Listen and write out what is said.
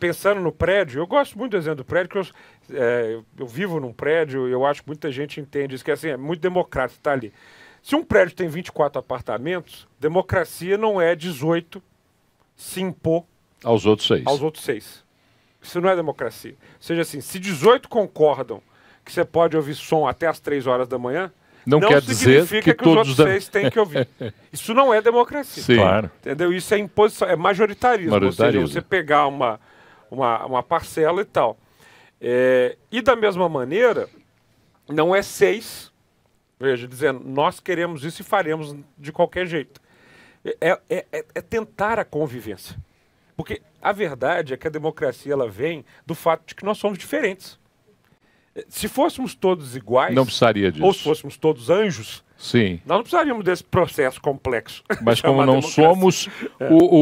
pensando no prédio, eu gosto muito do exemplo do prédio, porque eu, é, eu vivo num prédio, eu acho que muita gente entende isso, que é assim, é muito democrático estar tá ali. Se um prédio tem 24 apartamentos, democracia não é 18 se impor aos outros seis. Aos outros seis. Isso não é democracia. Ou seja assim, se 18 concordam que você pode ouvir som até as 3 horas da manhã, não, não quer dizer que, que, todos os outros da... seis têm que ouvir. Isso não é democracia. Sim. Claro. Entendeu? Isso é imposição, é majoritarismo. majoritarismo. Ou seja, você pegar uma uma, uma parcela e tal. É, e da mesma maneira, não é seis, veja, dizendo nós queremos isso e faremos de qualquer jeito. É, é, é, é tentar a convivência. Porque a verdade é que a democracia ela vem do fato de que nós somos diferentes. É, se fôssemos todos iguais. Não precisaria disso. Ou se fôssemos todos anjos. Sim. Nós não precisaríamos desse processo complexo. Mas como não democracia. somos, é. o, o